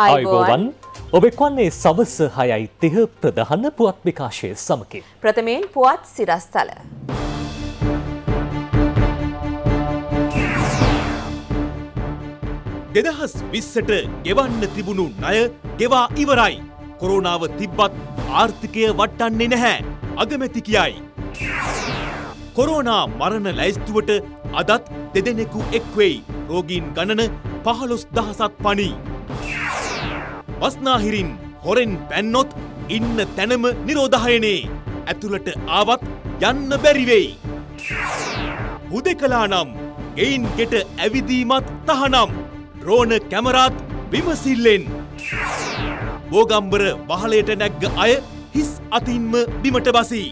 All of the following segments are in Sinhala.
අයගෝවන් ඔබෙක්වන්නේ සවස හයයි තිහ ප්‍රධහන්න පුවත් විකාශය සමකි. ප්‍රථමයෙන් පුවත් සිරස්ථල. දෙදහස් විස්සට ගෙවන්න තිබුණු ණය ගෙවා ඉවරයි. කොරෝනාව තිබ්බත් ආර්ථිකය වට්ටන්නේ නැහැ. අගමැති කියයි. කොරෝනා මරණ ලැයිස්තුවට අදත් දෙදෙනෙකු එක්වෙයි. රෝගීන් ගණන පහළොස් දහසක් පනී. මස්නාහිරින් හොරෙන් පැන්නොත් ඉන්න තැනම නිරෝධහයනේ. ඇතුළට ආවත් යන්න බැරිවෙයි. හුදෙකලා නම් ගෙයින් ගෙට ඇවිදීමත් තහනම්. ද්‍රෝණ කැමරාත් විමසිල්ලෙන්. බෝගම්බර වහලයට නැග්ග අය හිස් අතින්ම බිමට බසී.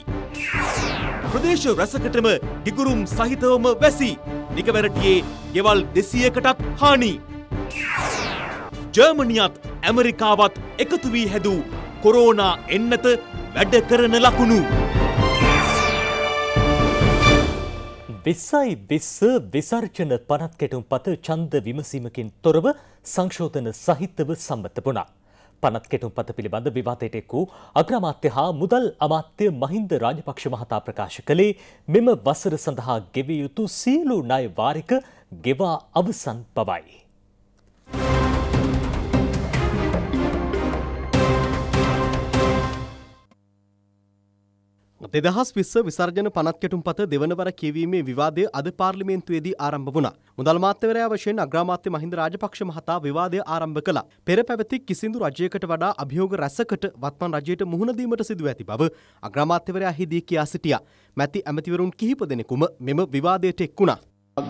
ප්‍රදේශ රැසකටම ගිගුරුම් සහිතවම වැසි නිකවැරටියේ ගෙවල් දෙසියකටත් හානි. ජර්මනියත් ඇමරිකාවත් එකතු වී හැදූ කොරෝනා එන්නත වැඩ කරන ලකුණු. විස්සයි විස්ස විසර්ජන පනත් කෙටුම් පත චන්ද විමසීමකින් තොරව සංශෝධන සහිතව සම්බත වුණා. පනත් කෙටුම් පත පිළිබඳ විවාතයට එක්වූ අග්‍රමාත්‍ය හා මුදල් අමාත්‍ය මහින්ද රාජපක්ෂ මහතා ප්‍රකාශ කළේ මෙම වසර සඳහා ගෙවිය යුතු සියලු ණය වාරික ගෙවා අවසන් බවයි. දෙදහස් විස්ස විසර්ජන පනත්කැටුම් පත දෙවනවර කියවීමේ විවාදය අද පාර්ලිමේන්තුවේදී ආරම්භ වුණා. මුදල් මාත්‍යවරයා වශයෙන් අග්‍රාමාත්‍ය මහින්ද රාජපක්ෂ මහතා විවාදය ආරම්භ කළා. පෙර පැවති කිසිදු රජයකට වඩා අභියෝග රැසකට වත්මන් රජයට මුහුණ දීමට සිදුව ඇති බව අග්‍රාමාත්‍යවරයා හිදී කියා සිටියා. මැති ඇමතිවරුන් කිහිප දෙනෙකුම මෙම විවාදයට එක් වුණා.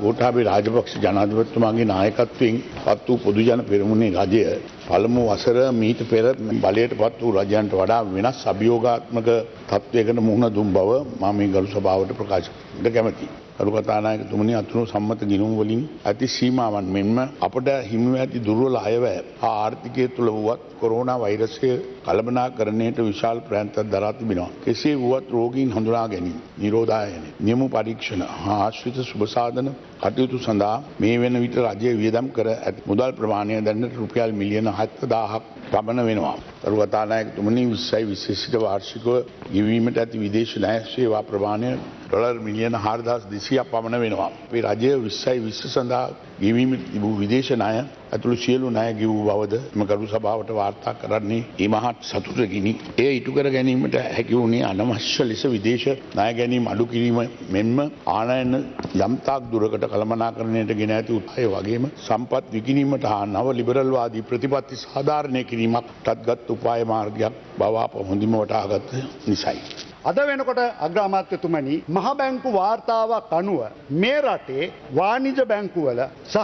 ගෝඨාභය රාජපක්ෂ ජනාධිපතිතුමාගේ නායකත්වයෙන් පත් වූ පොදුජන පෙරමුණේ රජය පළමු වසර මීට පෙර බලයට පත් වූ රජයන්ට වඩා වෙනස් අභියෝගාත්මක තත්ත්වයකට මුහුණ දුන් බව මම මේ ගරු සභාවට ප්‍රකාශ කර කැමැතියි. කරු කතානායකතුමනි අතුරු සම්මත ගිනුම් වලින් ඇති සීමාවන් මෙන්ම අපට හිමිව ඇති දුර්වල අයවැය හා ආර්ථිකය තුළ වුවත් කොරෝනා වෛරසය කළමනාකරණයට විශාල ප්‍රයන්තක් දරා තිබෙනවා. කෙසේ වුවත් රෝගීන් හඳුනා ගැනීම, නිරෝධායන, නියම පරීක්ෂණ හා ආශ්‍රිත සුබසාධන කටයුතු සඳහා මේ වෙන විට රජය වියදම් කර ඇති මුදල් ප්‍රමාණය දැනට රුපියල් මිලියන 70000ක් පමණ වෙනවා. කරු කතානායකතුමනි 20යි විශේෂිත වාර්ෂිකව ගෙවීමට ඇති විදේශ ණය සේවා ප්‍රමාණය ඩොලර් මිලියන හාර්දස් දෙසියක් පමණ වෙනවා. පේ රජය විස්සයි විශ්ස සඳහා ගෙවීම තිබූ විදේශනාය ඇතුළු සියලු නය ගිවූ බවද මකරු සභාවට වාර්තා කරන්නේ ඒමහත් සතුරකිනි. ඒ ඉටුකර ගැනීමට හැකිවුණේ අනමශ්‍ය ලෙස විදේශ නය ගැනීම අඩු කිරීම මෙන්ම ආනයන යම්තාක් දුරකට කළමනා කරණයට ගෙන ඇති උත්හය වගේම සම්පත් විකිනීමට හා නව ලිබරල්වාදී ප්‍රතිපත්ති සාධාරණය කිරීමක් ටත්ගත් උපාය මාර්ගයක් බවාප හොඳිම වටාගත්ත නිසයි. අද වෙනකොට අග්‍රාමාත්‍යතුමනි මහ බැංකු වාර්තාවක් අනුව මේ රටේ වාණිජ බැංකුවල සහ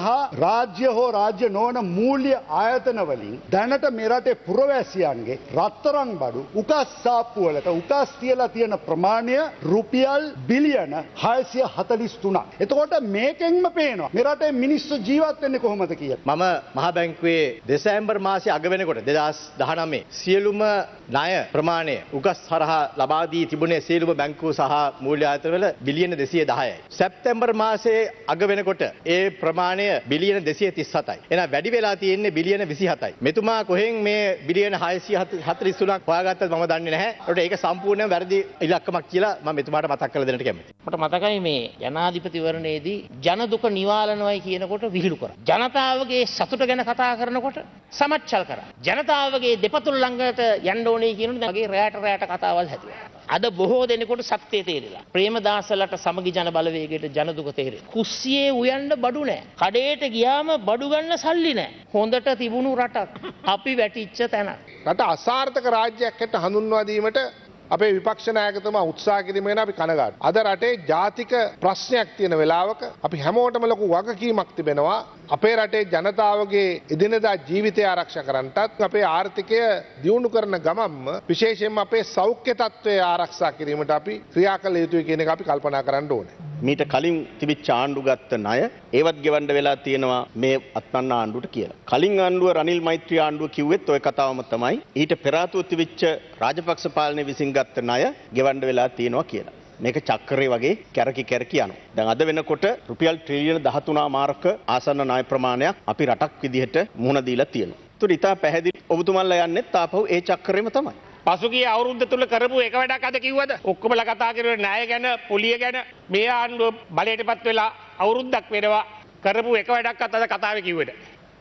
රාජ්‍ය හෝ රාජ්‍ය නොවන මූල්‍ය ආයතනවලින් දැනට මේ රටේ පුරවැසියන්ගේ රත්තරන් බඩු උකස් සාප්පුවලට උකස් තියලා තියෙන ප්‍රමාණය රුපියල් බිලියන 643ක්. එතකොට මේකෙන්ම පේනවා මේ රටේ මිනිස්සු ජීවත් වෙන්නේ කොහොමද කියලා. මම මහ බැංකුවේ දෙසැම්බර් මාසේ අග වෙනකොට 2019 සියලුම ණය ප්‍රමාණය උකස් හරහා ලබා දී වී තිබුණේ සීලුම බැංකු සහ මූල්‍යාතරවල බිලියන දෙසිය දහයයි. සැප්තැම්බර් මාසේ අග වෙනකොට ඒ ප්‍රමාණය බිලියන දෙසිය තිස් සතයි. එන වැඩි වෙලා තියෙන්නේ බිලියන විසි හතයි. මෙතුමා කොහෙන් මේ බිලියන හයසි හතරිස් තුනක් හොයාගත්තද මම දන්නේ නැහැ. ඒකට ඒක සම්පූර්ණයෙන් වැරදි ඉලක්කමක් කියලා මම මෙතුමාට මතක් කරලා දෙන්නට කැමතියි. මට මතකයි මේ ජනාධිපතිවරණයේදී ජන දුක නිවාලනවයි කියනකොට විහිළු කරා. ජනතාවගේ සතුට ගැන කතා කරනකොට සමච්චල් කරා. ජනතාවගේ දෙපතුල් ළඟට යන්න ඕනේ කියනොත් මගේ රැයට රැයට කතාවල් හැදුවා. අද බොහෝ දෙනෙකුට සත්‍යය තේරෙලා. ප්‍රේමදාසලට සමගි ජන බලවේගයට ජනදුක තේරෙන. කුස්සියේ උයන්න බඩු නෑ. කඩේට ගියාම බඩු ගන්න සල්ලි නෑ. හොඳට තිබුණු රටක්. අපි වැටිච්ච තැන. රට අසාර්ථක රාජ්‍යයක් හැට හඳුන්වා දීමට අපේ විපක්ෂනායකතුමා උත්සා කිරීම ගැන අපි කනගාටුයි. අද රටේ ජාතික ප්‍රශ්නයක් තියෙන වෙලාවක අපි හැමෝටම ලොකු වගකීමක් තිබෙනවා අපේ රටේ ජනතාවගේ එදිනදා ජීවිතය ආරක්ෂා කරන්නටත් අපේ ආර්ථිකය දියුණු කරන ගමම්ම විශේෂයෙන්ම අපේ සෞඛ්‍ය තත්ත්වය ආරක්ෂා කිරීමට අපි ක්‍රියා කළ යුතුයි කියන එක අපි කල්පනා කරන්න ඕනේ. මීට කලින් තිබිච්ච ආණ්ඩු ගත්ත ණය ඒවත් ගෙවන්න වෙලා තියෙනවා මේ අත්නන්න ආණ්ඩුවට කියලා. කලින් ආණ්ඩුව රනිල් මෛත්‍රී ආණ්ඩුව කිව්වෙත් ওই කතාවම තමයි. ඊට පෙර ආතුව තිබිච්ච රාජපක්ෂ පාලනය විසින් ගත්ත ණය ගෙවන්න වෙලා තියෙනවා කියලා. මේක චක්‍රේ වගේ කැරකි කැරකි යනවා. දැන් අද වෙනකොට රුපියල් ට්‍රිලියන 13 මාරක ආසන්න ණය ප්‍රමාණයක් අපි රටක් විදිහට මුහුණ දීලා තියෙනවා. ඒත් ඉතා පැහැදිලි ඔබතුමන්ලා යන්නේ තාපහු ඒ චක්‍රෙම තමයි. පසුගිය අවුරුද්ද තුල කරපු එක වැඩක් අද කිව්වද? ඔක්කොමලා කතා කරුවේ ණය ගැන, පොලිය ගැන මේ ආණ්ඩුව බලයටපත් වෙලා අවුරුද්දක් වෙනවා කරපු එක වැඩක් අත අද කතාවේ කිව්වද?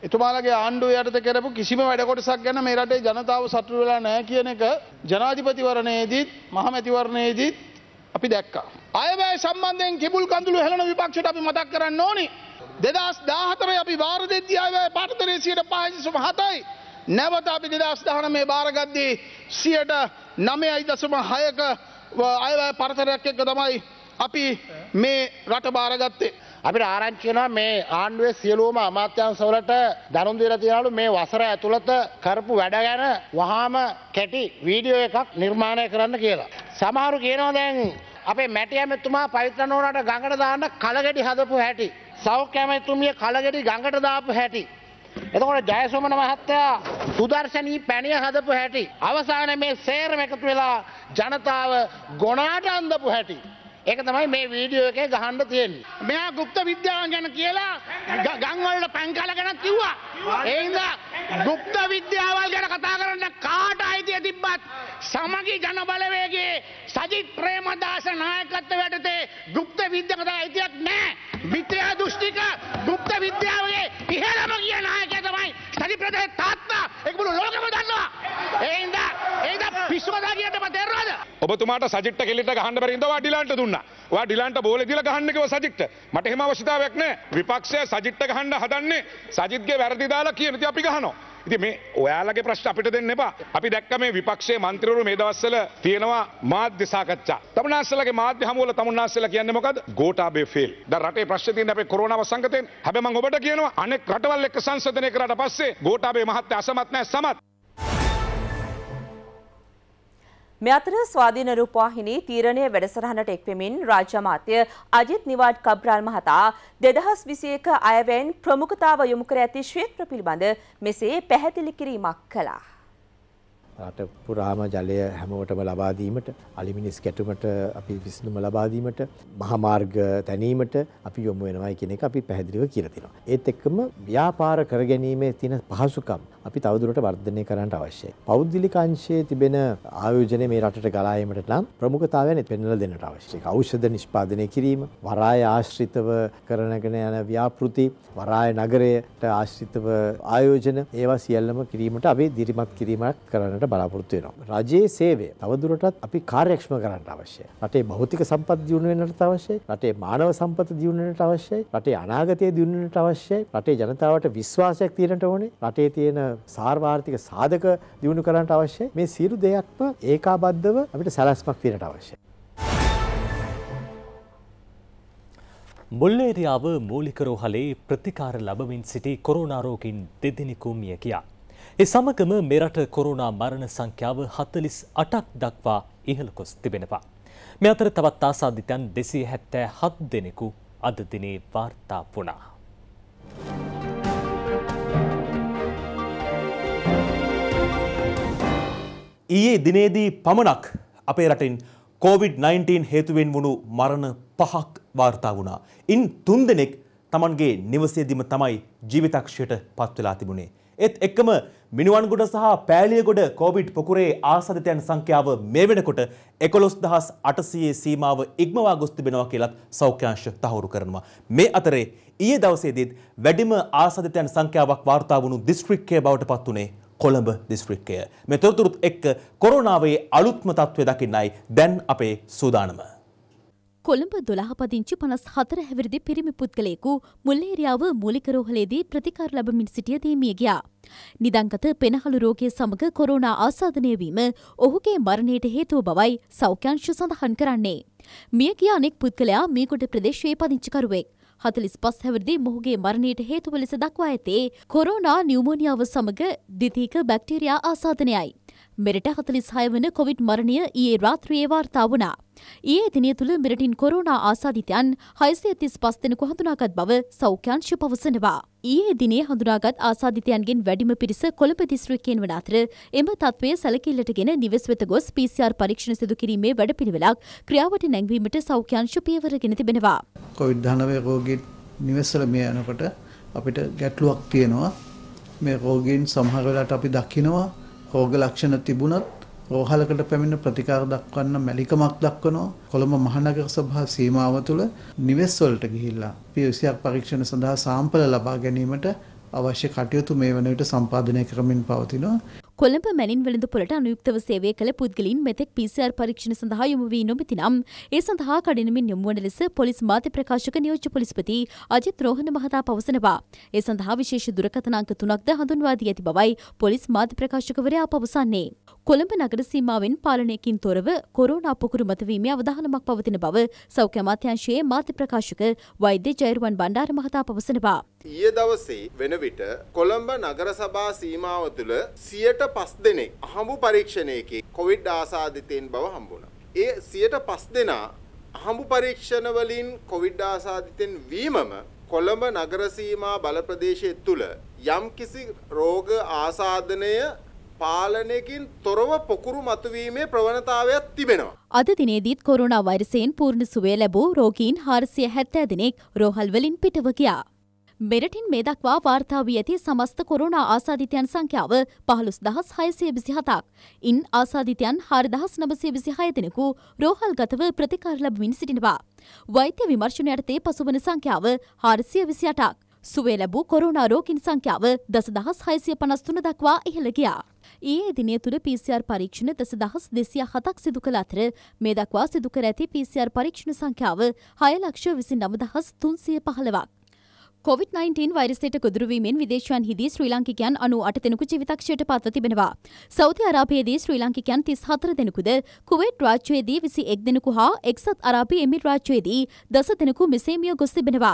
එතුමාලගේ ආණ්ඩුව යටත කරපු කිසිම වැඩකොටසක් ගැන මේ රටේ ජනතාව සතුටු වෙලා නැහැ කියන එක ජනාධිපතිවරණයේදීත් මහමැතිවරණයේදීත් අපි දැක්කා. අයවැය සම්බන්ධයෙන් කිඹුල් කඳුළු හෙළන විපක්ෂයට අපි මතක් කරන්න ඕනි. 2014 අපි වාර දෙද්දී අයවැය පාඨතරයේ 105.7යි. නැවත අපි 2019 මේ බාරගද්දී 9.6ක අයවැය පරතරයක් එක්ක තමයි අපි මේ රට බාරගත්තේ. අපිට ආරංචි වෙනවා මේ ආණ්ඩුවේ සියලුම අමාත්‍යංශවලට දරුම් දීලා තියනලු මේ වසර ඇතුළත කරපු වැඩ ගැන වහාම කැටි වීඩියෝ එකක් නිර්මාණය කරන්න කියලා. සමහරු කියනවා දැන් අපේ මැටි ඇමතුමා පවිත්‍ර නෝනාට ගඟට දාන්න කලගෙඩි හදපු හැටි. සෞඛ්‍ය ඇමතුමිය කලගෙඩි ගඟට දාපු හැටි. එතකොට ජයසෝමන මහත්තයා සුදර්ශනී පැණිය හදපු හැටි. අවසාන මේ සේරම එකතු වෙලා ජනතාව ගොනාට අන්දපු හැටි. ඒක තමයි මේ වීඩියෝ එකේ ගහන්න තියෙන්නේ. මෙයා গুপ্ত විද්‍යාවන් ගැන කියලා ගම් වලට පැන් කල ගැන කිව්වා. ඒ හින්දා গুপ্ত විද්‍යාවල් ගැන කතා කරන්න කාට අයිතිය තිබ්බත් සමගි ජනබලවේගයේ සජිත් ප්‍රේමදාස නායකත්වයට තේ গুপ্ত විද්‍යාවට අයිතියක් නැහැ. ඔබතුමාට සජිට්ට කෙලිට ගහන්න බැරි ඉඳලා ඩිලාන්ට දුන්නා. ඔයා ඩිලාන්ට බෝල දීලා ගහන්න කිව්වා සජිට්ට. මට එහෙම අවශ්‍යතාවයක් නැහැ. විපක්ෂය සජිට්ට ගහන්න හදන්නේ සජිත්ගේ වැරදි දාලා කියන ඉතින් අපි ගහනවා. ඉතින් මේ ඔයාලගේ ප්‍රශ්න අපිට දෙන්න එපා. අපි දැක්ක මේ විපක්ෂයේ මන්ත්‍රීවරු මේ දවස්වල තියෙනවා මාධ්‍ය සාකච්ඡා. තමුන්නාස්සලගේ මාධ්‍ය හමුවල තමුන්නාස්සලා කියන්නේ මොකද්? ගෝඨාභය ෆේල්. දැන් රටේ ප්‍රශ්න තියෙන අපේ කොරෝනාව සංගතයෙන්. හැබැයි මම ඔබට කියනවා අනෙක් රටවල් එක්ක සංසදනය කරාට පස්සේ ගෝඨාභය මහත්තයා අසමත් නැහැ සමත්. මේ අතර ස්වාධීන රූපවාහිනී තීරණය වැඩසටහනට එක්වෙමින් රාජ්‍ය අමාත්‍ය අජිත් නිවාඩ් කබ්‍රාල් මහතා 2021 අයවැයෙන් ප්‍රමුඛතාව යොමු කර ඇති ක්ෂේත්‍ර පිළිබඳ මෙසේ පැහැදිලි කිරීමක් කළා. රට පුරාම ජලය හැමෝටම ලබා දීමට, අලිමිනිස් කැටුමට අපි විසඳුම ලබා දීමට, මහමාර්ග තැනීමට අපි යොමු වෙනවා කියන එක අපි පැහැදිලිව කියලා දෙනවා. ඒත් එක්කම ව්‍යාපාර කරගැනීමේ තියෙන පහසුකම් අපි තවදුරට වර්ධනය කරන්නට අවශ්‍යයි. පෞද්ගලික අංශයේ තිබෙන ආයෝජනය මේ රටට ගලා ඒමට නම් ප්‍රමුඛතාවයන් පෙන්වලා දෙන්නට අවශ්‍යයි. ඖෂධ නිෂ්පාදනය කිරීම, වරාය ආශ්‍රිතව කරනගෙන යන ව්‍යාපෘති, වරාය නගරයට ආශ්‍රිතව ආයෝජන ඒවා සියල්ලම කිරීමට අපි දිරිමත් කිරීමක් කරන්නට බලාපොරොත්තු වෙනවා. රජයේ සේවය තවදුරටත් අපි කාර්යක්ෂම කරන්නට අවශ්‍යයි. රටේ භෞතික සම්පත් දියුණු වෙන්නට අවශ්‍යයි. රටේ මානව සම්පත දියුණු වෙන්නට අවශ්‍යයි. රටේ අනාගතය දියුණු වෙන්නට අවශ්‍යයි. රටේ ජනතාවට විශ්වාසයක් තියෙන්නට ඕනේ. රටේ තියෙන සාර්වාර්ථික සාධක දියුණු කරන්නට අවශ්‍ය මේ සියලු දෙයක්ම ඒකාබද්ධව අපිට සැලැස්මක් තියෙනට අවශ්‍යයි. මුල්ලේරියාව මූලික රෝහලේ ප්‍රතිකාර ලබමින් සිටි කොරෝනා රෝගීන් දෙදෙනෙකු මිය ගියා. ඒ සමගම මෙරට කොරෝනා මරණ සංඛ්‍යාව 48ක් දක්වා ඉහළ ගොස් තිබෙනවා. මේ අතර තවත් ආසාදිතයන් 277 දෙනෙකු අද දිනේ වාර්තා වුණා. ඊයේ දිනේදී පමණක් අපේ රටින් COVID-19 හේතුවෙන් වුණු මරණ පහක් වාර්තා වුණා. ඉන් තුන් දෙනෙක් තමන්ගේ නිවසේදීම තමයි ජීවිතක්ෂයට පත් වෙලා තිබුණේ. ඒත් එක්කම මිනුවන්ගොඩ සහ පෑලියගොඩ කෝවිඩ් පොකුරේ ආසාදිතයන් සංඛ්‍යාව මේ වෙනකොට 11800 සීමාව ඉක්මවා ගොස් තිබෙනවා කියලත් සෞඛ්‍යාංශ තහවුරු කරනවා. මේ අතරේ ඊයේ දවසේදීත් වැඩිම ආසාදිතයන් සංඛ්‍යාවක් වාර්තා වුණු දිස්ත්‍රික්කය බවට පත් වුණේ කොළඹ දිස්ත්‍රික්කය. මේ තොරතුරුත් එක්ක කොරෝනාවේ අලුත්ම තත්ත්වය දකින්නයි දැන් අපේ සූදානම. කොළඹ දොළහ පදිංචි පනස් හතර හැවිරිදි පිරිමි පුද්ගලයෙකු මුල්ලේරියාව මූලිකරෝහලේදී ප්‍රතිකාර ලබමින් සිටිය දේමිය ගියා. නිදංගත පෙනහළු රෝගය සමඟ කොරෝනා ආසාධනය වීම ඔහුගේ මරණයට හේතුව බවයි සෞඛ්‍යංශ සඳහන් කරන්නේ. මිය ගිය අනෙක් පුද්ගලයා මීකුට ප්‍රදේශයේ පදිංචිකරුවෙක්. හතලිස් පස් හැවරදී මොහුගේ මරණයට හේතුව ලෙස දක්වා ඇතේ කොරෝනා නිවමෝනිියාව සමඟ දිතික බැක්ටීරයා ආසාධනයයි. මෙරට හතලිස් හයවන කොවිඩ් මරණය ඒ රාත්‍රයේ වාර්තා වනා. ඒ දිනය තුළ මෙරටින් කොරුණා ආසාධිතයන් හයිසේ තිස් පස් දෙනකු හඳුනාගත් බව සෞඛ්‍යංශ පවසනවා. ඒ දිනේ හඳුනාගත් ආසාධිතයන්ගෙන් වැඩිම පිරිස කොළඹ දිස්ත්‍රික්කයෙන් වන අතර එම තත්ත්වය සැලකිල්ලටගෙන නිවෙස් වෙත ගොස් PCR පරීක්ෂණ සිදු කිරීමේ වැඩපිළිවෙලක් ක්‍රියාවට නැංවීමට සෞඛ්‍යංශ පියවරගෙන තිබෙනවා. කොවිඩ් 19 රෝගී නිවෙස්වල මේ යනකොට අපිට ගැටලුවක් තියෙනවා. මේ රෝගීන් සමහර වෙලාවට අපි දකිනවා රෝග ලක්ෂණ තිබුණත් රෝහලකට පැමිණ ප්‍රතිකාර දක්වන්න මැලිකමක් දක්වනවා කොළඹ මහනගර සභා සීමාව තුළ නිවෙස් වලට ගිහිල්ලා පියවිසියක් පරීක්ෂණ සඳහා සාම්පල ලබා ගැනීමට අවශ්‍ය කටයුතු මේ වන විට සම්පාදනය කරමින් පවතිනවා කොළඹ මැනින් වෙළඳපොලට අනුයුක්තව සේවය කළ පුද්ගලින් මෙතෙක් PCR පරීක්ෂණ සඳහා යොමු වී නොමැතිනම් ඒ සඳහා කඩිනමින් යොමු වන ලෙස පොලිස් මාධ්‍ය ප්‍රකාශක නියෝජ්‍ය පොලිස්පති අජිත් රෝහණ මහතා පවසනවා. ඒ සඳහා විශේෂ දුරකථන අංක තුනක්ද හඳුන්වා දී ඇති බවයි පොලිස් මාධ්‍ය ප්‍රකාශකවරයා පවසන්නේ. කොළඹ නගර සීමාවෙන් පාලනයකින් තොරව කොරෝනා පොකුරු මතවීමේ අවධානමක් පවතින බව සෞඛ්‍ය අමාත්‍යංශයේ මාධ්‍ය ප්‍රකාශක වෛද්‍ය ජයරුවන් බණ්ඩාර මහතා පවසනවා. ඊයේ දවසේ වෙන විට කොළඹ නගර සභා සීමාව තුළ 105 දෙනෙක් අහඹු පරීක්ෂණයකේ කොවිඩ් ආසාදිතයින් බව හම්බුණා. ඒ 105 දෙනා අහඹු පරීක්ෂණ වලින් කොවිඩ් ආසාදිතෙන් වීමම කොළඹ නගර සීමා බල ප්‍රදේශය තුළ යම්කිසි රෝග ආසාදනය පාලනයකින් තොරව පොකුරු මතුවීමේ ප්‍රවණතාවයක් තිබෙනවා. අද දිනේදීත් කොරුණා වෛරසයෙන් පූර්ණ සුවය ලැබූ රෝගීන් හාරසිය හැත්තෑ දෙනෙක් රෝහල්වලින් පිටව ගියා. මෙරටින් මේ දක්වා වාර්තා වී ඇති සමස්ත කොරෝනා ආසාධිතයන් සංඛ්‍යාව පහළොස් දහස් හයසය විසිහතක්. ඉන් ආසාධිතයන් හාරදහස් නවසය විසිහය දෙනෙකු රෝහල්ගතව ප්‍රතිකාර ලැබමින් සිටිනවා. වෛද්‍ය විමර්ශණ යටතේ පසුවන සංඛ්‍යාව හාරසිය විසියටක්. සුවේ ලැබූ කොරෝනා රෝගින් සංඛ්‍යාව දස දහස් හයසිය පනස්තුන දක්වා ඉහළ ගියා. ඒ දිනය තුළ PCR පරීක්ෂණ දස දහස් දෙසිය හතක් සිදු කළ අතර මේ දක්වා සිදුකර ඇති PCR පරීක්ෂණ සංඛ්‍යාව හය ලක්ෂ විසි නමදහස් තුන්සිය පහළවක්. කොවිD-19 වෛරසයට ගොදුරුවීමෙන් විදේශයන් හිදී ශ්‍රී ලාංකිකයන් අනු අට දෙනෙකු ජීවිතක්ෂයට පත්ව තිබෙනවා. සෞදි අරාබියේදී ශ්‍රී ලාංකිකයන් 34 දෙනෙකුද, කුවේට් රාජ්‍යයේදී 21 දෙනෙකු හා එක්සත් අරාබි එමිර් රාජ්‍යයේදී 10 දෙනෙකු මෙසේ මිය ගොස් තිබෙනවා.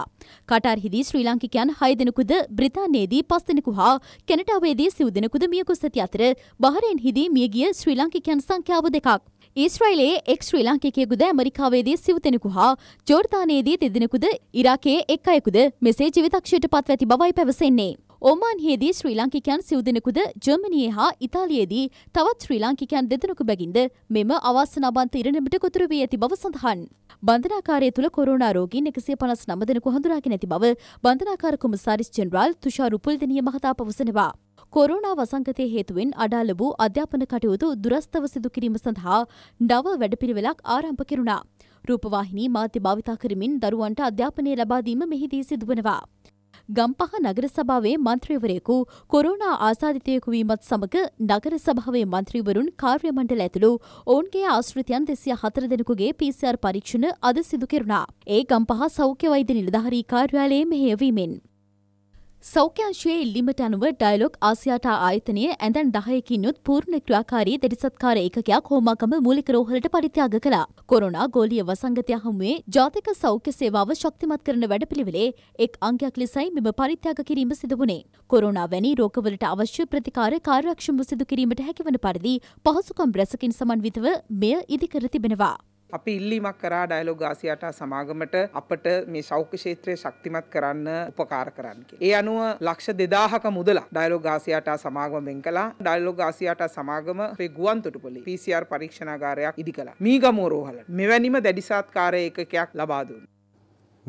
කටාර්හිදී ශ්‍රී ලාංකිකයන් 6 දෙනෙකුද, බ්‍රිතාන්‍යයේදී 5 දෙනෙකු හා කැනඩාවේදී සිව් දෙනෙකුද මිය ගොස් ඇති අතර බහරෙන් හිදී මියගිය ශ්‍රී ලාංකිකයන් සංඛ්‍යාව දෙකක්. ඊස්රයිලයේ එක් ශ්‍රී ලාංකිකයෙකුද ඇමරිකාවේදී සිවතෙනෙකු හා ජෝර්තානයේදී දෙදෙනෙකුද ඉරාකයේ එක් අයෙකුද මෙසේ ජීවිතක්ෂයට පත්ව ඇති බවයි පැවසෙන්නේ. ඕමාන්හියේදී ශ්‍රී ලාංකිකයන් සිව්දෙනෙකුද ජර්මනියේ හා ඉතාලියේදී තවත් ශ්‍රී ලාංකිකයන් දෙදෙනෙකු බැගින්ද මෙම අවාසනාවන්ත ඉරණමට ගොදුරු වී ඇති බව සඳහන්. බන්ධනාකාරය තුළ කොරෝනා රෝගීන් එකසිය පනස් නම දෙනෙකු හඳුනාගෙන ඇති බව බන්ධනාකාර කොමසාරිස් ජෙනරාල් තුෂාරුපුල්දනිය මහතා පවසනවා. කොරුණා වසංගතය හේතුවෙන් අඩාල වූ අධ්‍යාපන කටයුතු දුරස්ථව සිදු කිරීම සඳහා නව වැඩපිළිවෙලක් ආරම්භ කෙරුණා. රූපවාහිනී මාධ්‍ය භාවිතා කරමින් දරුවන්ට අධ්‍යාපනය ලබාදීම මෙහිදී සිදුවනවා. ගම්පහ නගර සභාවේ මන්ත්‍රීවරයෙකු කොරුණා ආසාධිතයෙකු වීමත් සමග නගර සභාවේ මන්ත්‍රීවරුන් කාර්ය මණ්ඩල ඇතුළු ඔවුන්ගේ ආශ්‍රිතයන් දෙසිය හතර දෙනෙකුගේ PCR පරීක්ෂණ අද සිදු කෙරුණා. ඒ ගම්පහ සෞඛ්‍ය වෛද්‍ය නිලධාරී කාර්යාලයේ මෙහෙයවීමෙන් සෞඛ්‍යංශයේ ඉල්ලීමට අනුව ඩයලොග් ආසියාටා ආයතනය ඇඳන් දහයකින් යුත් පූර්ණ ක්‍රියාකාරී දැඩිසත්කාර ඒකකයක් හෝමාගම මූලික රෝහලට පරිත්‍යාග කළා. කොරෝනා ගෝලීය වසංගතය හමුවේ ජාතික සෞඛ්‍ය සේවාව ශක්තිමත් කරන වැඩපිළිවෙලේ එක් අංගයක් ලෙසයි මෙම පරිත්‍යාග කිරීම සිදු වුණේ. කොරෝනා වැනි රෝගවලට අවශ්‍ය ප්‍රතිකාර කාර්යක්ෂමව සිදු කිරීමට හැකිවන පරිදි පහසුකම් රැසකින් සමන්විතව මෙය ඉදිකර තිබෙනවා. අපි ඉල්ලීමක් කරා ඩයලොග් ආසියාටා සමාගමට අපට මේ සෞඛ්‍ය ක්ෂේත්‍රය ශක්තිමත් කරන්න උපකාර කරන්න කියලා. ඒ අනුව ලක්ෂ 2000ක මුදලක් ඩයලොග් ආසියාටා සමාගම වෙන් කළා. ඩයලොග් ආසියාටා සමාගම අපේ ගුවන්තොටුපළේ PCR පරීක්ෂණාගාරයක් ඉදි කළා. මීගමුව රෝහලට මෙවැනිම දැඩිසාත්කාරය ඒකකයක් ලබා දුන්නා.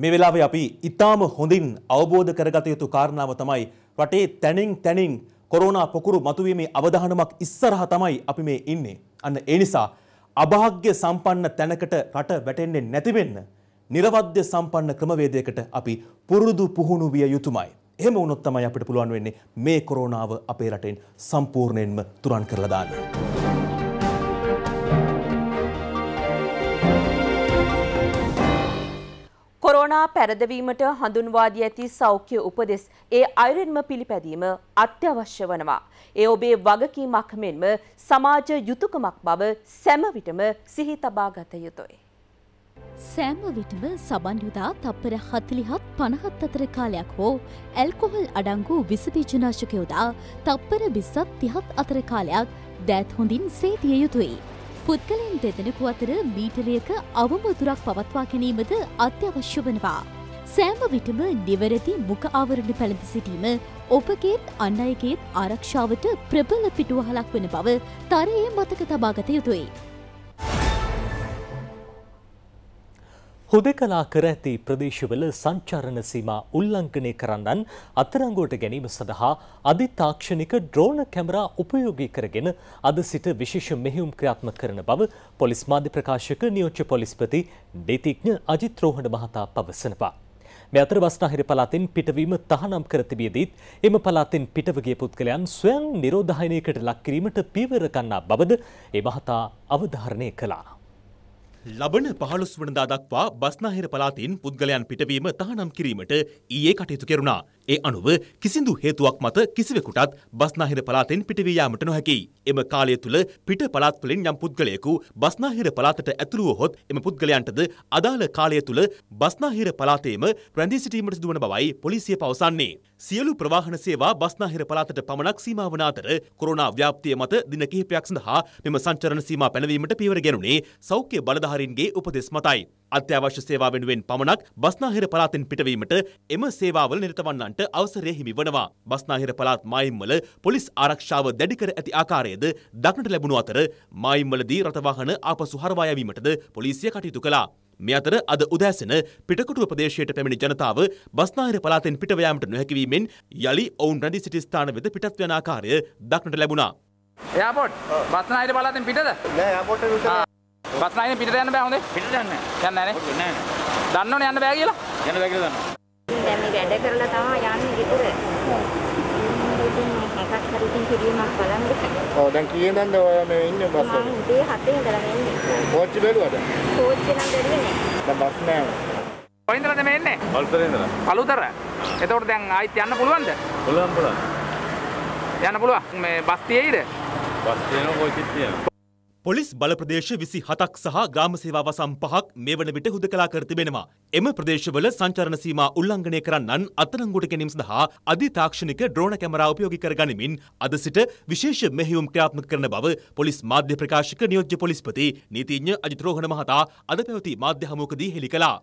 මේ වෙලාවේ අපි ඉතාම හොඳින් අවබෝධ කරගත යුතු කාරණාව තමයි රටේ තැනින් තැනින් කොරෝනා පොකුරු මතුවීමේ අවධානමක් ඉස්සරහ තමයි අපි මේ ඉන්නේ. අන්න ඒ නිසා අභාග්‍ය සම්පන්න තැනකට රට වැටෙන්නේ නැති වෙන්න නිර්වද්‍ය සම්පන්න ක්‍රමවේදයකට අපි පුරුදු පුහුණු විය යුතුමයි. එහෙම වුණොත් තමයි අපිට පුළුවන් වෙන්නේ මේ කොරෝනාව අපේ රටෙන් සම්පූර්ණයෙන්ම තුරන් කරලා දාන්න. කොරෝනා පැරදවීමට හඳුන්වා දී ඇති සෞඛ්‍ය උපදෙස් ඒ අයුරින්ම පිළිපැදීම අත්‍යවශ්‍ය වනවා. ඒ ඔබේ වගකීමක් මෙන්ම සමාජ යුතුයකමක් බව සෑම විටම සිහි තබා ගත යුතුය. සෑම විටම සබන්යුදා තප්පර 40ත් 50ත් අතර කාලයක් හෝ ඇල්කොහොල් අඩංගු විස බීජනාශක යොදා තප්පර 20ත් 30ත් අතර කාලයක් දෑත් හොඳින් සේදිය යුතුයි. පුද්ගලයන් දෙදෙනෙකු අතර මීටරයක අවමතුරක් පවත්වා ගැනීමද අත්‍යවශ්‍ය වනවා. සෑම විටම නිවැරදි මුක ආවරණ පැළඳ සිටීම ඔපගේත් අන් අයගේත් ආරක්ෂාවට ප්‍රබල පිටුවහලක් වන බව තරයේ මතක තබාගත යුතුයි. හුදෙකලා කර ඇති ප්‍රදේශවල සංචාරණ සීමා උල්ලංඝනය කරන්නන් අත්අඩංගුවට ගැනීම සඳහා අධිතාක්ෂණික ඩ්‍රෝන කැමරා උපයෝගී කරගෙන අද සිට විශේෂ මෙහෙයුම් ක්‍රියාත්මක කරන බව පොලිස් මාධ්‍ය ප්‍රකාශක නියෝජ්‍ය පොලිස්පති නීතිඥ අජිත් රෝහණ මහතා පවසනවා. මේ අතර බස්නාහිර පළාතෙන් පිටවීම තහනම් කර තිබියදීත් එම පළාතෙන් පිටව ගිය පුද්ගලයන් ස්වයං නිරෝධායනයකට ලක් කිරීමට පීවර ගන්නා බවද ඒ මහතා අවධාරණය කළා. ලබන පහළොස් වනදා දක්වා බස්නාහිර පලාතින් පුද්ගලයන් පිටවීම තහනම් කිරීමට ඊයේ කටයුතු කෙරුණා. ඒ අනුව කිසිදු හේතුවක් මත කිසිවෙකුටත් බස්නාහිර පලාතෙන් පිටවී යාමට නොහැකි. එම කාලය තුළ පිට පලාත්වලින් යම් පුද්ගලයෙකු බස්නාහිර පලාතට ඇතුළුව හොත් එම පුද්ගලයන්ටද අදාළ කාලය තුළ බස්නාහිර පලාතේම රැඳී සිටීමට සිදුවන බවයි පොලිසිය පවසන්නේ. සියලු ප්‍රවාහන සේවා බස්නාහිර පලාතට පමණක් සීමාවන අතර කොරෝනා ව්‍යාප්තිය මත දින කිහිපයක් සඳහා මෙම සංචරණ සීමා පැනවීමට පීවර ගැනුණේ සෞඛ්‍ය බලධාරීන්ගේ උපදෙස් මතයි. අත්‍යවශ්‍ය සේවා වෙනුවෙන් පමණක් බස්නාහිර පළාතෙන් පිටවීමට එම සේවාවල නිරතවන්නන්ට අවසරය හිමි වනවා. බස්නාහිර පළාත් මායිම්වල පොලිස් ආරක්ෂාව දැඩි කර ඇති ආකාරයද දක්නට ලැබුණු අතර මායිම්වලදී රථවාහන ආපසු හරවා යැවීමටද පොලිසිය කටයුතු කළා. මේ අතර අද උදෑසන පිටකොටුව ප්‍රදේශයට පැමිණි ජනතාව බස්නාහිර පළාතෙන් පිටවයාමට නොහැකිවීමෙන් යළි ඔවුන් රැඳී සිටි ස්ථාන වෙත පිටත් වන ආකාරය දක්නට ලැබුණා. එයාපොට් බස්නාහිර පළාතෙන් පිටද? නෑ එයාපොට් පත්නයිනේ පිටට යන්න බෑ හොඳේ. පිටට යන්න. යන්න නෑනේ. නෑ නෑ. දන්නවනේ යන්න බෑ කියලා. යන්න බෑ කියලා දන්නවා. දැන් මේ වැඩ කරලා තමයි යන්නේ ගෙදර. එකක් හරි ඉතින් පිළියමක් බලන්න. ඔව් දැන් කීයෙන් දන්ද ඔයා මේ ඉන්නේ බස් එක? මම ඉතින් හතේ ඉඳලා එන්නේ. කෝච්චි බැලුවද? කෝච්චි නම් බැලුවේ නෑ. දැන් බස් නෑ. කොයින්දලාද මේ එන්නේ? අලුතර ඉඳලා. අලුතර? එතකොට දැන් ආයිත් යන්න පුළුවන්ද? පුළුවන් පුළුවන්. යන්න පුළුවන්. මේ බස් තියෙයිද? බස් තියෙනවා කෝච්චි තියෙනවා. පොලිස් බල ප්‍රදේශ විසි හතක් සහ ග්‍රාම සේවා වසම් පහක් මේ වන විට හුදකලා කර තිබෙනවා. එම ප්‍රදේශවල සංචරණ සීමා උල්ලංඝනය කරන්නන් අත්අඩංගුවට ගැනීම සඳහා අධිතාක්ෂණික ඩ්‍රෝන කැමරා උපයෝගී කර ගනිමින් අද සිට විශේෂ මෙහෙයුම් ක්‍රියාත්මක කරන බව පොලිස් මාධ්‍ය ප්‍රකාශක නියෝජ්‍ය පොලිස්පති නීතිඥ අජිත් රෝහණ මහතා අද පැවති මාධ්‍ය හමුවකදී හෙළි කළා.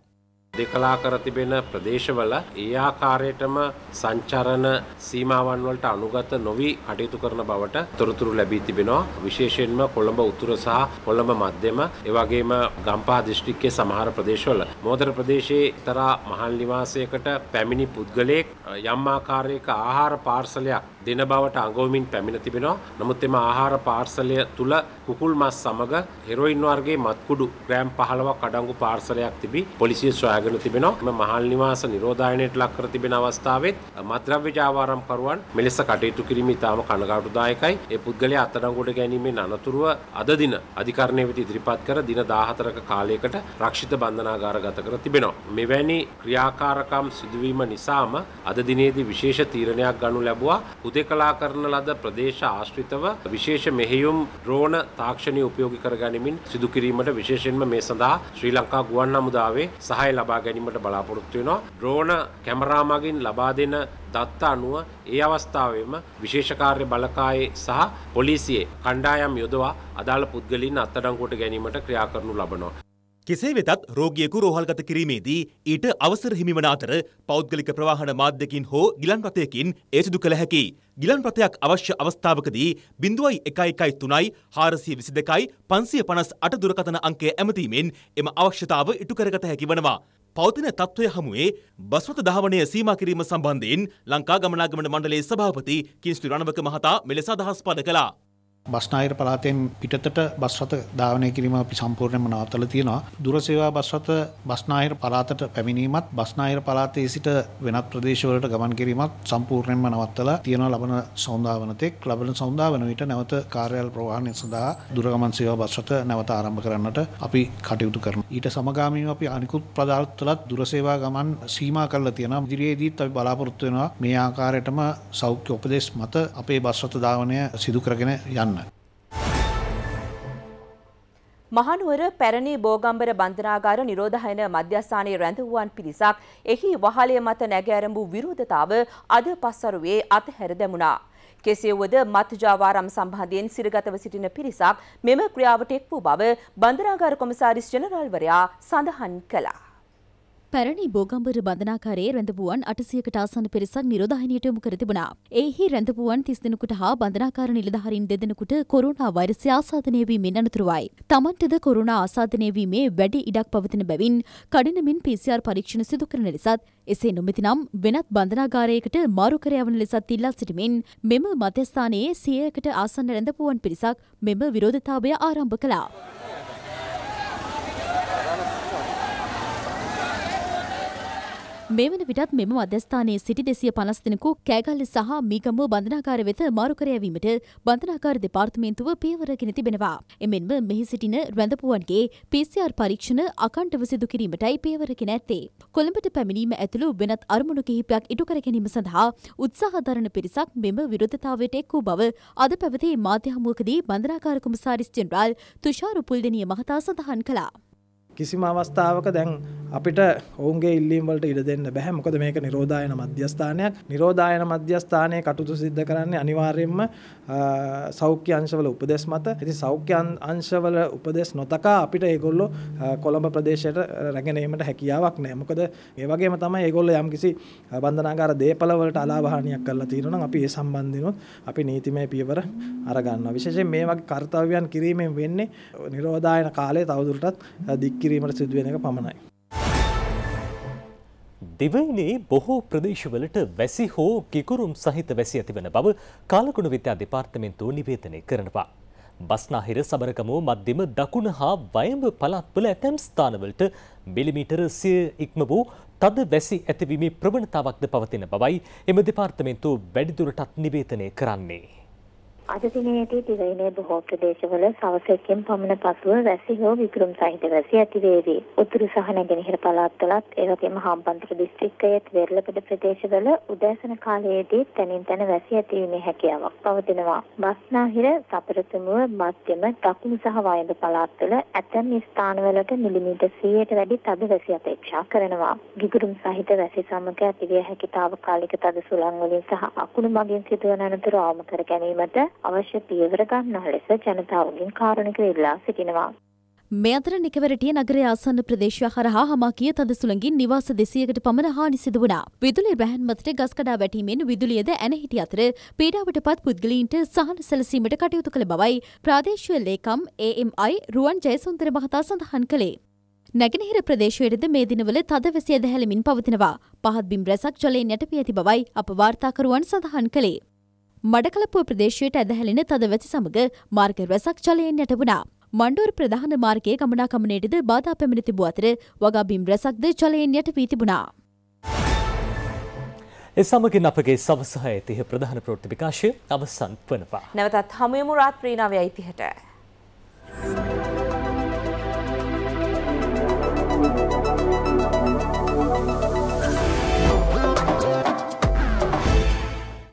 දෙකලා කර තිබෙන ප්‍රදේශවල ඒ ආකාරයටම සංචරණ සීමාවන් වලට අනුගත නොවි කටයුතු කරන බවට තොරතුරු ලැබී තිබෙනවා විශේෂයෙන්ම කොළඹ උතුර සහ කොළඹ මැදම ඒ වගේම ගම්පහ දිස්ත්‍රික්කයේ සමහර ප්‍රදේශවල මෝදර ප්‍රදේශයේ තරා මහල් නිවාසයකට පැමිණි පුද්ගලයෙක් යම් ආකාරයක ආහාර පාර්සලයක් දෙන බවට අඟවමින් පැමිණ තිබෙනවා. නමුත් එම ආහාර පාර්සලය තුල කුකුල් මස් සමග හෙරොයින් වර්ගයේ මත්කුඩු ග්‍රෑම් 15ක් අඩංගු පාර්සලයක් තිබී පොලිසිය සොයාගෙන තිබෙනවා. එම මහල් නිවාස නිරෝධායනයට ලක් කර තිබෙන අවස්ථාවෙත් මත්ද්‍රව්‍ය ජාවාරම්කරුවන් මෙලෙස කටයුතු කිරීම ඉතාම කනගාටුදායකයි. ඒ පුද්ගලයා අත්අඩංගුවට ගැනීමෙන් අනතුරුව අද දින අධිකරණය වෙත ඉදිරිපත් කර දින 14ක කාලයකට රක්ෂිත බන්ධනාගාරගත කර තිබෙනවා. මෙවැනි ක්‍රියාකාරකම් සිදුවීම නිසාම අද දිනේදී විශේෂ තීරණයක් ගනු ලැබුවා. හුදෙකලා කරන ලද ප්‍රදේශ ආශ්‍රිතව විශේෂ මෙහෙයුම් ද්‍රෝණ තාක්ෂණය උපයෝගි කර ගැනීමෙන් සිදු කිරීමට විශේෂයෙන්ම මේ සඳහා ශ්‍රී ලංකා ගුවන් හමුදාවේ සහාය ලබා ගැනීමට බලාපොරොත්තු වෙනවා. ද්‍රෝණ කැමරා මගින් ලබා දෙන දත්ත අනුව ඒ අවස්ථාවේම විශේෂකාර්ය බලකායේ සහ පොලිසියේ කණ්ඩායම් යොදවා අදාළ පුද්ගලින් අත්අඩංගුවට ගැනීමට ක්‍රියා කරනු ලබනවා. කෙසේ වෙතත් රෝගියෙකු රෝහල්ගත කිරීමේදී ඊට අවසර හිමිවන අතර පෞද්ගලික ප්‍රවාහන මාධ්‍යකින් හෝ ගිලන් රථයකින් ඒ සිදු කළ හැකි. ගිලන් රථයක් අවශ්‍ය අවස්ථාවකදී බිඳුවයි එකයි එකයි තුනයි හාරසිය විසි දෙකයි පන්සිය පනස් අට දුරකථන අංකය ඇමතීමෙන් එම අවශ්‍යතාව ඉටු කරගත හැකි වනවා. පවතින තත්ත්වය හමුවේ බස්වත දහවනය සීමා කිරීම සම්බන්ධයෙන් ලංකා ගමනාගමන මණ්ඩලයේ සභාපති කින්ස්ටි රණවක මහතා මෙලෙස අදහස් පළ කළා. බස්නාහිර පළාතෙන් පිටතට බස් රථ ධාවනය කිරීම අපි සම්පූර්ණයෙන්ම නවත්තලා තියෙනවා. දුර සේවා බස් රථ බස්නාහිර පළාතට පැමිණීමත් බස්නාහිර පළාතේ සිට වෙනත් ප්‍රදේශවලට ගමන් කිරීමත් සම්පූර්ණයෙන්ම නවත්තලා තියෙනවා ලබන සෞන්දාවන තෙක් ලබන සෞන්දාවන විට නැවත කාර්යාල ප්‍රවාහනය සඳහා දුරගමන් සේවා බස් රථ නැවත ආරම්භ කරන්නට අපි කටයුතු කරනවා. ඊට සමගාමීව අපි අනිකුත් පළාත්වලත් දුර සේවා ගමන් සීමා කරලා තියෙනවා. ඉදිරියේදීත් අපි බලාපොරොත්තු වෙනවා මේ ආකාරයටම සෞඛ්‍ය උපදෙස් මත අපේ බස් රථ ධාවනය සිදු කරගෙන යන්න. මහනුවර පැරණි බෝගම්බර බන්ධනාගාර නිරෝධායන මධ්‍යස්ථානයේ රැඳවුවන් පිරිසක් එහි වහලය මත නැගෑරඹු විරෝධතාව අද පස්සරුවේ අතහැර දැමුණා. කෙසේ වුවද මත්ජාවාරම් සම්බන්ධයෙන් සිරගතව සිටින පිරිසක් මෙම ක්‍රියාවට එක් වූ බව බන්ධනාගාර කොමසාරිස් ජනරාල්වරයා සඳහන් කළා. පැරණි බෝගම්බර බඳනාකාරයේ රැඳපුුවන් අටසියකට ආසන පිරිසක් නිරෝධහනයට යොමු කර තිබුණා. එහි රැඳපුුවන් තිස් දෙනෙකුට හා බඳනාකාර නිලධහරින් දෙදෙනකුට කොරුණා වෛරසය ආසාධනය වීමෙන් අනතුරුවයි. තමන්ටද කොරුණා ආසාධනය වීමේ වැඩි ඉඩක් පවතින බැවින් කඩිනමින් PCR පරීක්ෂණ සිදු කරන ලෙසත් එසේ නොමැතිනම් වෙනත් බඳනාගාරයකට මාරුකර යවන ලෙසත් ඉල්ලා සිටමින් මෙම මධ්‍යස්ථානයේ සියයකට ආසන්න රැඳපුුවන් පිරිසක් මෙම විරෝධතාවය ආරම්භ කළා. මේ වන විටත් මෙම මධ්‍යස්ථානයේ සිටි දෙසිය පනස් දෙනකු කෑගල්ල සහ මීගමුව බන්ධනාකාර වෙත මාරුකරයවීමට බන්ධනාකාර දෙපාර්තමේන්තුව පේවරගෙන තිබෙනවා. එමෙන්ම මෙහි සිටින රැඳපුුවන්ගේ PCR පරීක්ෂණ අකණ්ඩව සිදු කිරීමටයි පේවරගෙන ඇත්තේ. කොළඹට පැමිණීම ඇතුළු වෙනත් අරමුණු කිහිපයක් ඉටුකර ගැනීම සඳහා උත්සාහධරණ පිරිසක් මෙම විරෝධතාවයට එක් වූ බව අද පැවති මාධ්‍ය හමුවකදී බන්ධනාකාර කුමසාරිස් ජෙනරාල් තුෂාරු පුල්දනිය මහතා සඳහන් කළා. කිසිම අවස්ථාවක දැන් අපිට ඔවුන්ගේ ඉල්ලීම්වලට ඉඩ දෙන්න බැහැ මොකද මේක නිරෝධායන මධ්‍යස්ථානයක් නිරෝධායන මධ්‍යස්ථානය කටුතු සිද්ධ කරන්නේ අනිවාර්යෙන්ම සෞඛ්‍ය අංශවල උපදෙස් මත ඇති සෞඛ්‍ය අංශවල උපදෙස් නොතකා අපිට ඒගොල්ලො කොළඹ ප්‍රදේශයට රැගෙනීමට හැකියාවක් නෑ මොකද ඒවගේම තමයි ඒගොල්ල යම්කිසි බන්ධනාගාර දේපලවලට අලාභානයක් කරලා තියෙනවා අපි ඒ සම්බන්ධනොත් අපි නීතිමය පියවර අරගන්න විශේෂයෙන් මේ වගේ කර්තව්‍යයන් කිරීමෙන් වෙන්නේ නිරෝධායන කාලය තවදුරටත් දික්කිරීමට සිදුවෙන එක පමණයි දිවයිනේ බොහෝ ප්‍රදේශවලට වැසි හෝ කිකුරුම් සහිත වැසි ඇතිවන බව කාලකුණ විද්‍යා දෙපාර්තමේන්තුව නිවේදනය කරනවා. බස්නාහිර සබරකමෝ මධ්‍යම දකුණ හා වයඹ පළාත්වල ඇතැම් ස්ථානවලට මිලිමීටර සිය ඉක්ම වූ තද වැසි ඇතිවීමේ ප්‍රවණතාවක්ද පවතින බවයි එම දෙපාර්තමේන්තුව වැඩිදුරටත් නිවේදනය කරන්නේ. අද දිනයේදී දිවයිනේ බොහෝ ප්‍රදේශවල සවසකින් පමණ පසුව වැසි හෝ විදුරුම් සහිත වැසි ඇති වේවි. උතුරු සහ නැගෙනහිර පළාත්වලත් ඒ වගේම හම්බන්තොට දිස්ත්‍රික්කයේ වෙරළපෙඩ ප්‍රදේශවල උදෑසන කාලයේදී තනින් තන වැසි ඇතිවීමේ හැකියාවක් පවතිනවා. බස්නාහිර, සපරතුමුව, මධ්‍යම, දකුණු සහ වයඹ පළාත්වල ඇතැම් ස්ථානවලට මිලිමීටර් 100ට වැඩි තද වැසි අපේක්ෂා කරනවා. විදුරුම් සහිත වැසි සමග ඇතිවිය හැකි తాවකාලික තද සුළං වලින් සහ අකුණු මගින් සිදුවන අනතුරු අවම කර ගැනීමට අවශ්‍ය පියවර ගන්නා ලෙස ජනතාවගෙන් කාරුණික ඉල්ලා සිටිනවා. මේ අතර නිකවරටිය නගරය ආසන්න ප්‍රදේශය හරහා හමාකිය තද සුළඟින් නිවාස දෙසියකට පමණ හානි සිදු වුණා. විදුලි රැහන් මතට ගස්කඩා වැටීමෙන් විදුලියද ඇන හිටි අතර පීඩාවට පත් පුද්ගලීන්ට සහන සැලසීමට කටයුතු කළ බවයි ප්‍රාදේශීය ලේකම් AMI රුවන් ජයසුන්දර මහතා සඳහන් කළේ. නැගෙනහිර ප්‍රදේශයටද මේ දිනවල තද වැසිය දැහැලමින් පවතිනවා. පහත් බිම් රැසක් ජලයෙන් යටපී ඇති බවයි අප වාර්තාකරුවන් සඳහන් කළේ. මඩකලපුව ප්‍රදේශයට ඇදහැලෙන තදවැසි සමග මාර්ග රැසක් ජලයෙන් යට වුණා. මණ්ඩුවර ප්‍රධාන මාර්ගයේ ගමනාගමනයටද බාධා පැමිණ තිබූ අතර වගබිම් රැසක්ද ජලයෙන් යට වී තිබුණා. ඒ සමගින් අපගේ සවසහ ඇතිහ ප්‍රධාන ප්‍රෘති විකාශය අවසන් වනවා. නැවතත් හමයමු රාත්‍රීනාව යිතිහට. Thank you.